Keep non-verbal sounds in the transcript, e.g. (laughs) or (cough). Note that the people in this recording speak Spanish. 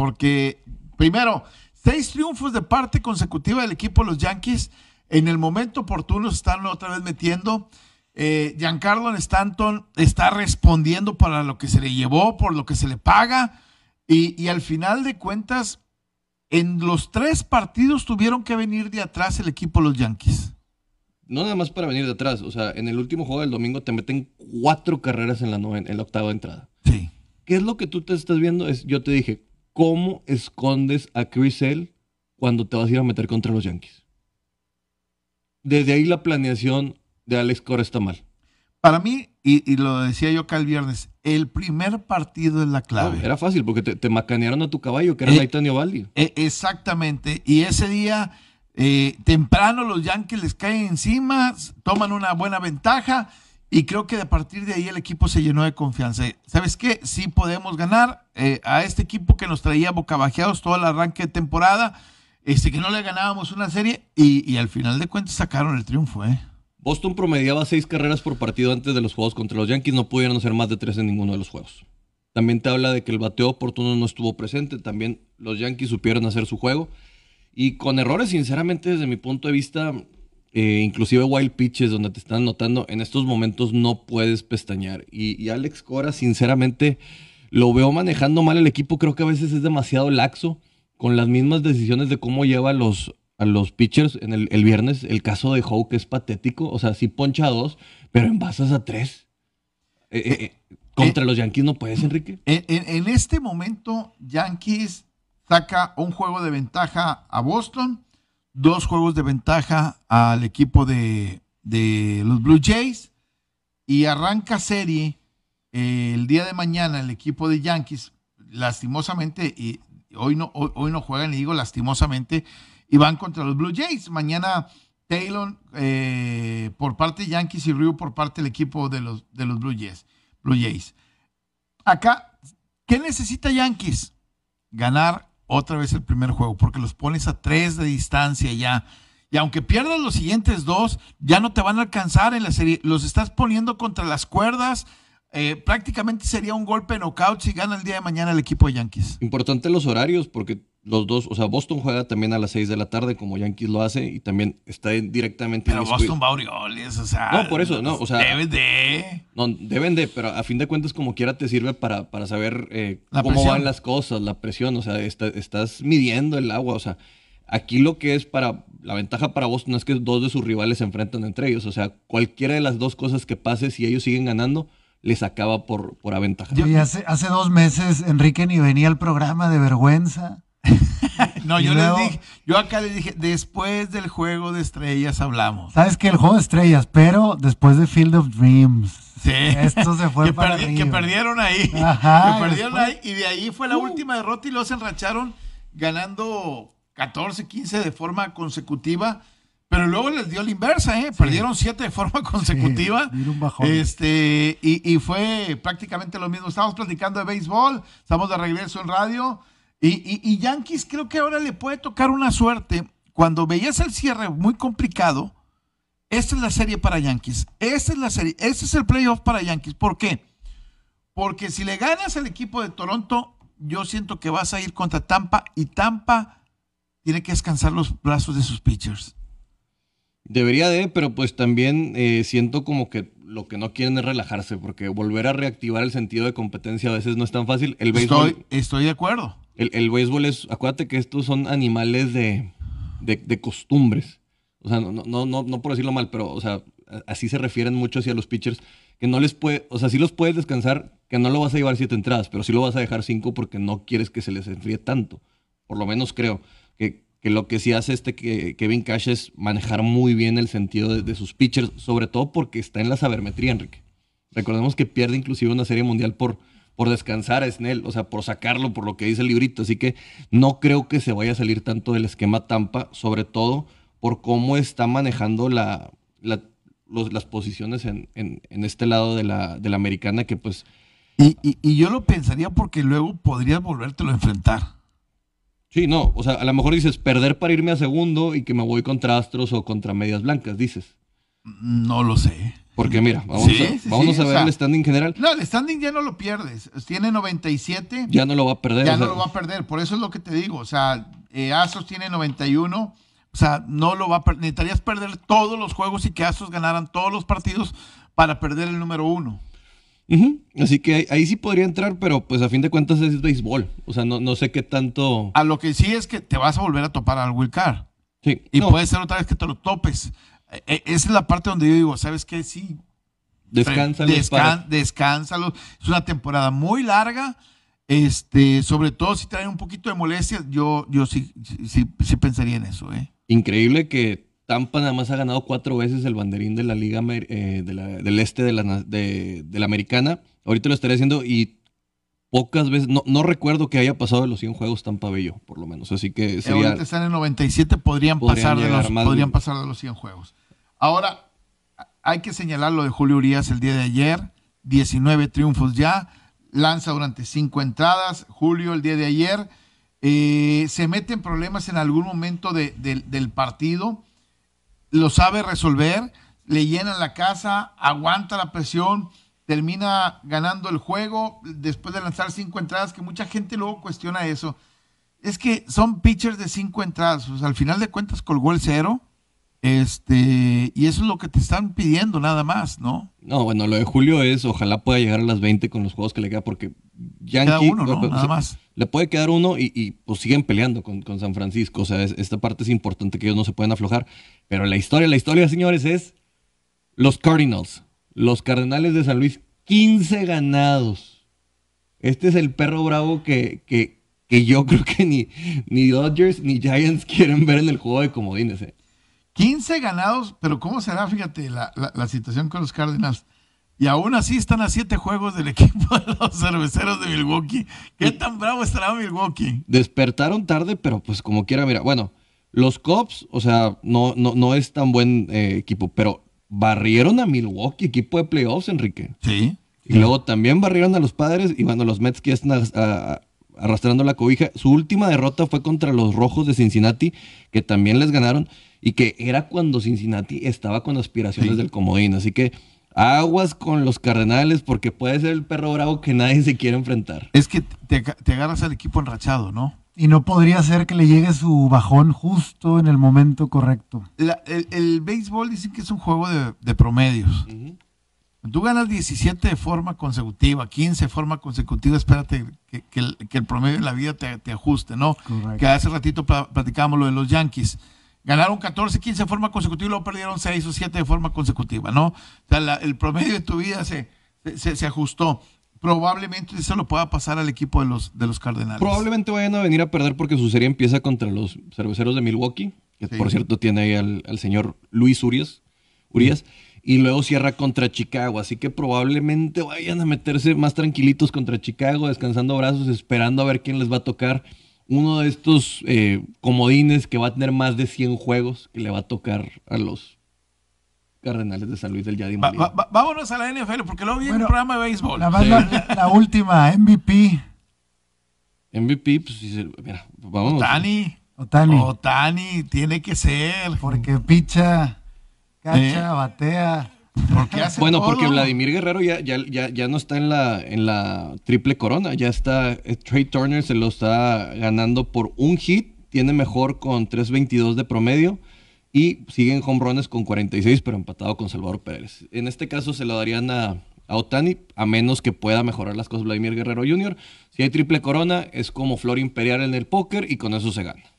porque primero, seis triunfos de parte consecutiva del equipo de los Yankees. En el momento oportuno se están otra vez metiendo. Eh, Giancarlo Stanton está respondiendo para lo que se le llevó, por lo que se le paga. Y, al final de cuentas, en los tres partidos tuvieron que venir de atrás el equipo de los Yankees no nada más para venir de atrás, o sea, en el último juego del domingo te meten cuatro carreras en la novena, en la octava entrada. Sí. ¿Qué es lo que tú te estás viendo? Es, yo te dije, ¿Cómo escondes a Chris L cuando te vas a ir a meter contra los Yankees? Desde ahí la planeación de Alex Cora está mal. Para mí, y, lo decía yo acá el viernes, el primer partido es la clave. era fácil porque te, macanearon a tu caballo, que era eh, Laitanio Valdi. E, exactamente. Y ese día, eh, temprano, los Yankees les caen encima, toman una buena ventaja. Y creo que a partir de ahí el equipo se llenó de confianza. ¿Sabes qué? Sí podemos ganar. Eh, a este equipo que nos traía bocabajeados todo el arranque de temporada, este, que no le ganábamos una serie y, al final de cuentas sacaron el triunfo. ¿eh? Boston promediaba seis carreras por partido antes de los juegos contra los Yankees, no pudieron hacer más de tres en ninguno de los juegos. También te habla de que el bateo oportuno no estuvo presente, también los Yankees supieron hacer su juego. Y con errores, sinceramente, desde mi punto de vista, eh, inclusive wild pitches donde te están notando, en estos momentos no puedes pestañear. Y, y Alex Cora, sinceramente, lo veo manejando mal el equipo. Creo que a veces es demasiado laxo con las mismas decisiones de cómo lleva a los, los pitchers en el, viernes. El caso de Hawk es patético. O sea, sí poncha a dos, pero envasas a tres. Eh, eh, eh, contra los Yankees no puedes, Enrique. En, este momento, Yankees saca un juego de ventaja a Boston, dos juegos de ventaja al equipo de, de los Blue Jays y arranca serie el día de mañana el equipo de Yankees, lastimosamente, y hoy no, hoy, no juegan, y digo lastimosamente, y van contra los Blue Jays. Mañana Taylor eh, por parte de Yankees y Ryu por parte del equipo de los, de los Blue, Jays, Blue Jays. Acá, ¿qué necesita Yankees? Ganar otra vez el primer juego, porque los pones a tres de distancia ya. Y aunque pierdas los siguientes dos, ya no te van a alcanzar en la serie. Los estás poniendo contra las cuerdas eh, prácticamente sería un golpe knockout si gana el día de mañana el equipo de Yankees. Importante los horarios, porque los dos, o sea, Boston juega también a las 6 de la tarde, como Yankees lo hace, y también está directamente. Pero en Boston va Orioles, o sea. No, por eso, no, o sea. Deben de. No, deben de, pero a fin de cuentas, como quiera, te sirve para, para saber eh, cómo van las cosas, la presión, o sea, estás midiendo el agua, o sea. Aquí lo que es para. La ventaja para Boston es que dos de sus rivales se enfrentan entre ellos, o sea, cualquiera de las dos cosas que pase, si ellos siguen ganando les acaba por, por aventajar. hace, dos meses Enrique ni venía al programa de vergüenza. (laughs) no, yo dije, yo acá les dije, después del juego de estrellas hablamos. Sabes que el juego de estrellas, pero después de Field of Dreams. Sí. Esto se fue que para (laughs) Que perdieron ahí. Y de ahí fue la uh. última derrota y los enracharon ganando 14, 15 de forma consecutiva pero luego les dio la inversa, ¿eh? Perdieron siete de forma consecutiva. Este, y, fue prácticamente lo mismo. Estamos platicando de béisbol, estamos de regreso en radio. Y, y, Yankees creo que ahora le puede tocar una suerte. Cuando veías el cierre muy complicado, esta es la serie para Yankees. Esta es la serie, este es el playoff para Yankees. ¿Por qué? Porque si le ganas al equipo de Toronto, yo siento que vas a ir contra Tampa y Tampa tiene que descansar los brazos de sus pitchers Debería de, pero pues también eh, siento como que lo que no quieren es relajarse, porque volver a reactivar el sentido de competencia a veces no es tan fácil. El béisbol, estoy, de acuerdo. El, béisbol es, acuérdate que estos son animales de, costumbres. O sea, no, no, no, no por decirlo mal, pero, o sea, así se refieren muchos hacia a los pitchers, que no les puede, o sea, sí los puedes descansar, que no lo vas a llevar siete entradas, pero sí lo vas a dejar cinco porque no quieres que se les enfríe tanto. Por lo menos creo que que lo que sí hace este Kevin Cash es manejar muy bien el sentido de, sus pitchers, sobre todo porque está en la sabermetría, Enrique. Recordemos que pierde inclusive una serie mundial por, por descansar a Snell, o sea, por sacarlo, por lo que dice el librito. Así que no creo que se vaya a salir tanto del esquema Tampa, sobre todo por cómo está manejando la, las posiciones en, este lado de la, americana, que pues... Y, yo lo pensaría porque luego podrías volverte a enfrentar. Sí, no, o sea, a lo mejor dices perder para irme a segundo y que me voy contra Astros o contra Medias Blancas, dices. No lo sé. Porque mira, vamos a, ver el standing general. No, el standing ya no lo pierdes. Tiene 97. Ya no lo va a perder. Ya no lo va a perder. Por eso es lo que te digo. O sea, eh, Astros tiene 91. O sea, no lo va a perder. Necesitarías perder todos los juegos y que Astros ganaran todos los partidos para perder el número uno. Así que ahí sí podría entrar, pero pues a fin de cuentas es béisbol. O sea, no, no sé qué tanto. A lo que sí es que te vas a volver a topar al Will Carr. Sí. Y puede ser otra vez que te lo topes. E, e, esa es la parte donde yo digo, ¿sabes qué? Sí. Descánsalo. Descan descánsalo. Es una temporada muy larga. Este, sobre todo si traen un poquito de molestias, yo, yo sí, sí, pensaría en eso. ¿eh? Increíble que Tampa nada más ha ganado cuatro veces el banderín de la Liga eh, del Este de la, de, la, Americana. Ahorita lo estaré haciendo y pocas veces, no, no, recuerdo que haya pasado de los 100 juegos Tampa Bello, por lo menos. Así que sería, están en 97, podrían, pasar, de los, podrían pasar de los 100 juegos. Ahora, hay que señalar lo de Julio Urias el día de ayer. 19 triunfos ya. Lanza durante cinco entradas. Julio el día de ayer. Eh, se mete en problemas en algún momento de, del partido lo sabe resolver, le llena la casa, aguanta la presión, termina ganando el juego después de lanzar cinco entradas, que mucha gente luego cuestiona eso. Es que son pitchers de cinco entradas, al final de cuentas colgó el cero, este, y eso es lo que te están pidiendo nada más, ¿no? No, bueno, lo de Julio es ojalá pueda llegar a las 20 con los juegos que le queda, porque uno, ¿no? más. Le puede quedar uno y, pues siguen peleando con, San Francisco. O sea, esta parte es importante que ellos no se pueden aflojar. Pero la historia, la historia, señores, es los Cardinals, los Cardenales de San Luis, 15 ganados. Este es el perro bravo que, que, yo (laughs) creo que ni, ni Dodgers ni Giants quieren ver en el juego de comodines. 15 ¿eh? ganados, pero ¿cómo será, fíjate, la situación con los Cardinals? Y aún así están a siete juegos del (laughs) equipo de los cerveceros de Milwaukee. ¿Qué tan bravo estará Milwaukee? Despertaron tarde, pero pues como quiera, mira, bueno, los Cubs, o sea, no, no, no es tan buen eh, equipo, pero barrieron a Milwaukee, equipo de playoffs, Enrique. Sí. Y luego también barrieron a los padres y bueno, los Mets que están arrastrando la cobija. Su última derrota fue contra los Rojos de Cincinnati, que también les ganaron y que era cuando Cincinnati estaba con aspiraciones del comodín. Así que aguas con los Cardenales porque puede ser el perro bravo que nadie se quiere enfrentar. Es que te, agarras al equipo enrachado, ¿no? Y no podría ser que le llegue su bajón justo en el momento correcto. el, el, béisbol dicen que es un juego de, promedios. Tú ganas 17 de forma consecutiva, 15 de forma consecutiva, espérate que, el, promedio de la vida te, te ajuste, ¿no? Correcto. Que hace ratito platicábamos lo de los Yankees Ganaron 14, 15 de forma consecutiva y luego perdieron 6 o 7 de forma consecutiva, ¿no? O sea, el promedio de tu vida se, se, ajustó probablemente eso lo pueda pasar al equipo de los, de los Cardenales. Probablemente vayan a venir a perder porque su serie empieza contra los cerveceros de Milwaukee, que por cierto tiene ahí al, señor Luis Urias, Urias, y luego cierra contra Chicago, así que probablemente vayan a meterse más tranquilitos contra Chicago, descansando brazos, esperando a ver quién les va a tocar uno de estos eh, comodines que va a tener más de 100 juegos que le va a tocar a los Cardenales de San Luis del Yadim. vámonos a la NFL porque luego viene el un programa de béisbol. La, la, última, MVP. MVP, pues mira, vámonos. Otani. Otani. Otani, tiene que ser. Porque picha, cacha, batea bueno, porque Vladimir Guerrero ya, ya, ya, no está en la, en la triple corona. Ya está. Eh, Trey Turner se lo está ganando por un hit. Tiene mejor con 3.22 de promedio. Y siguen home runs con 46, pero empatado con Salvador Pérez. En este caso se lo darían a, a Otani, a menos que pueda mejorar las cosas Vladimir Guerrero Jr. Si hay triple corona, es como flor imperial en el póker y con eso se gana.